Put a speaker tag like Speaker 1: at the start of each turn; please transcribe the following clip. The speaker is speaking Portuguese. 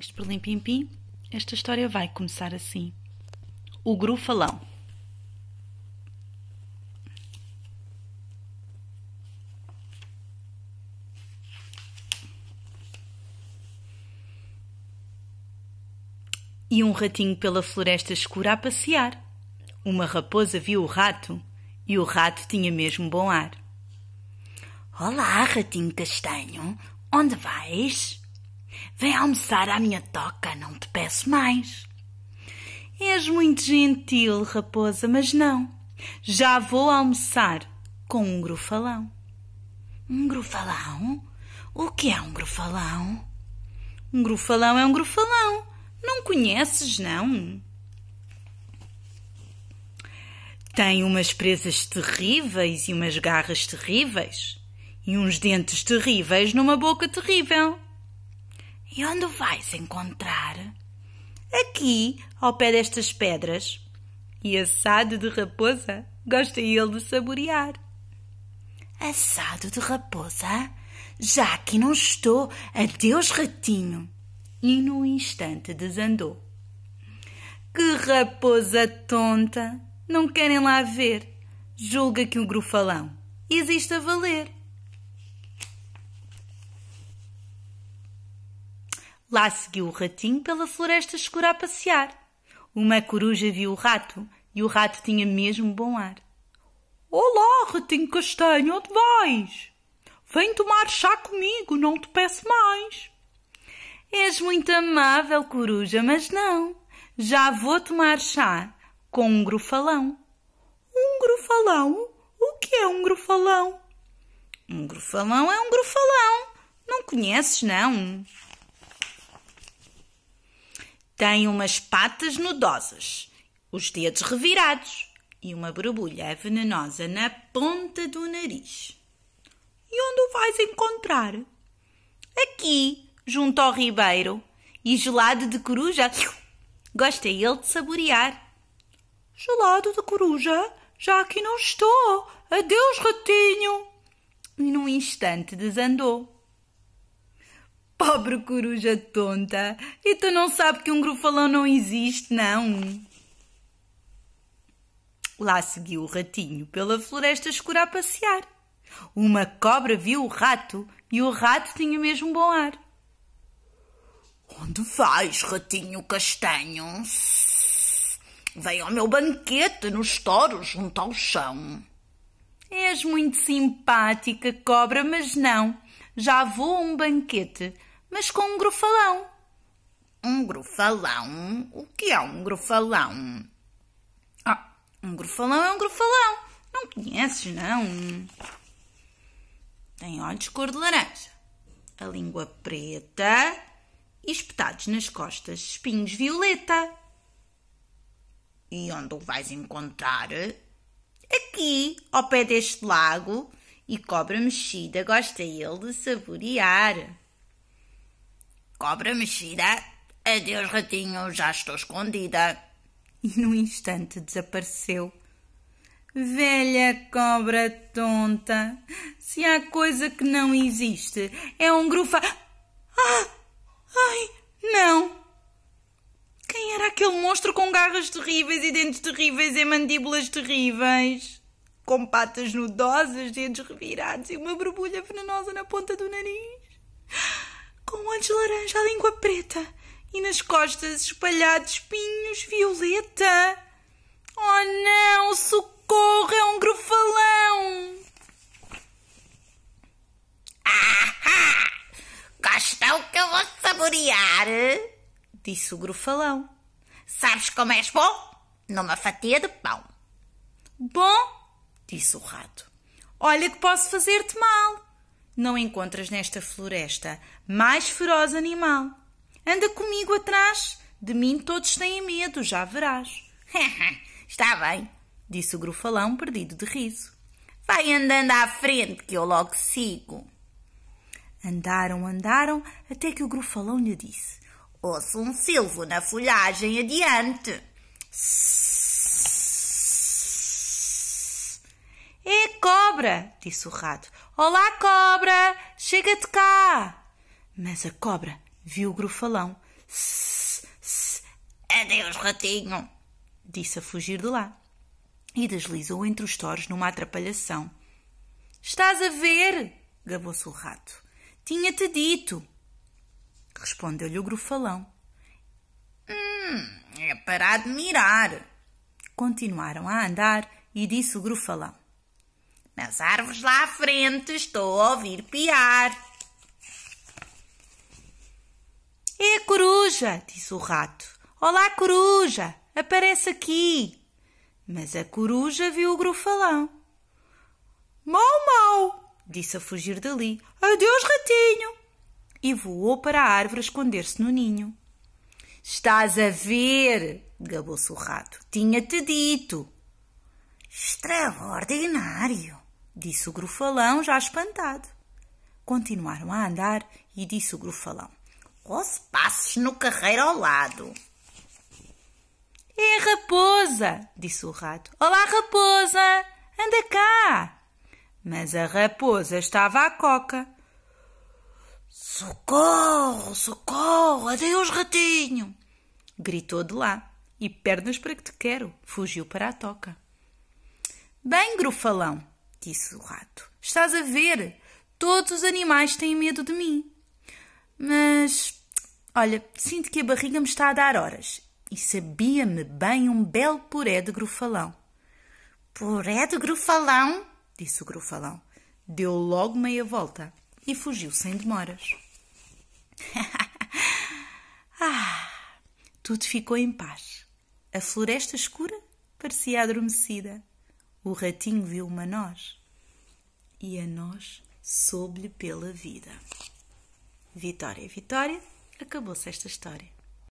Speaker 1: Amiguinhos de Perlim esta história vai começar assim. O Grufalão E um ratinho pela floresta escura a passear. Uma raposa viu o rato e o rato tinha mesmo bom ar. Olá, ratinho castanho, onde vais? Vem almoçar à minha toca, não te peço mais. És muito gentil, raposa, mas não. Já vou almoçar com um grufalão. Um grufalão? O que é um grufalão? Um grufalão é um grufalão. Não conheces, não? Tem umas presas terríveis e umas garras terríveis. E uns dentes terríveis numa boca terrível. E onde vais encontrar? Aqui, ao pé destas pedras. E assado de raposa, gosta ele de saborear. Assado de raposa? Já aqui não estou. Adeus, ratinho. E num instante desandou. Que raposa tonta! Não querem lá ver. Julga que um grufalão existe a valer. Lá seguiu o ratinho pela floresta escura a passear. Uma coruja viu o rato e o rato tinha mesmo bom ar. Olá, ratinho castanho, onde vais? Vem tomar chá comigo, não te peço mais. És muito amável, coruja, mas não. Já vou tomar chá com um grufalão. Um grufalão? O que é um grufalão? Um grufalão é um grufalão. Não conheces, não? Tem umas patas nudosas, os dedos revirados e uma borbulha venenosa na ponta do nariz. E onde o vais encontrar? Aqui, junto ao ribeiro, e gelado de coruja. Gosta ele de saborear. Gelado de coruja? Já aqui não estou. Adeus, ratinho. E num instante desandou. Pobre coruja tonta. E tu não sabes que um grufalão não existe, não? Lá seguiu o ratinho pela floresta escura a passear. Uma cobra viu o rato e o rato tinha mesmo bom ar. Onde vais, ratinho castanho? Vem ao meu banquete nos toros junto ao chão. És muito simpática, cobra, mas não. Já vou a um banquete mas com um grufalão, Um grufalão, O que é um grufalão? Ah, um grufalão é um grufalão, Não conheces, não? Tem olhos cor de laranja, a língua preta e espetados nas costas espinhos violeta. E onde o vais encontrar? Aqui, ao pé deste lago, e cobra mexida gosta ele de saborear. Cobra mexida, adeus ratinho, já estou escondida. E num instante desapareceu. Velha cobra tonta, se há coisa que não existe, é um grufa. Ah! Ai, não! Quem era aquele monstro com garras terríveis e dentes terríveis e mandíbulas terríveis? Com patas nudosas, dedos revirados e uma borbulha venenosa na ponta do nariz? de laranja à língua preta e nas costas espalhados espinhos violeta. Oh não, socorro, é um grufalão. Ah, ah, gostam que eu vou saborear? Disse o grufalão. Sabes como és bom? Numa fatia de pão. Bom, disse o rato. Olha que posso fazer-te mal. Não encontras nesta floresta mais feroz animal. Anda comigo atrás, de mim todos têm medo, já verás. Está bem, disse o grufalão, perdido de riso. Vai andando à frente, que eu logo sigo. Andaram, andaram, até que o grufalão lhe disse: Ouço um silvo na folhagem adiante. É cobra, disse o rato. Olá, cobra! Chega-te cá! Mas a cobra viu o grufalão, sss, Adeus, ratinho! Disse a fugir de lá. E deslizou entre os toros numa atrapalhação. Estás a ver? Gabou-se o rato. Tinha-te dito. Respondeu-lhe o grufalão. Hum, é para admirar. Continuaram a andar e disse o grufalão. Nas árvores lá à frente estou a ouvir piar. É a coruja, disse o rato. Olá, coruja, aparece aqui. Mas a coruja viu o grufalão Mau, mau, disse a fugir dali. Adeus, ratinho. E voou para a árvore esconder-se no ninho. Estás a ver, gabou-se o rato. Tinha-te dito. Extraordinário, disse o grufalão, já espantado. Continuaram a andar e disse o grufalão: os passos no carreiro ao lado. É a raposa, disse o rato. Olá, raposa, anda cá. Mas a raposa estava à coca. Socorro, socorro, adeus, ratinho! Gritou de lá. E pernas para que te quero, fugiu para a toca. Bem, grufalão, disse o rato. Estás a ver? Todos os animais têm medo de mim. Mas, olha, sinto que a barriga me está a dar horas e sabia-me bem um belo puré de grufalão. Puré de grufalão? disse o grufalão. Deu logo meia volta e fugiu sem demoras. ah, tudo ficou em paz. A floresta escura parecia adormecida. O ratinho viu uma noz e a noz soube-lhe pela vida. Vitória, Vitória, acabou-se esta história.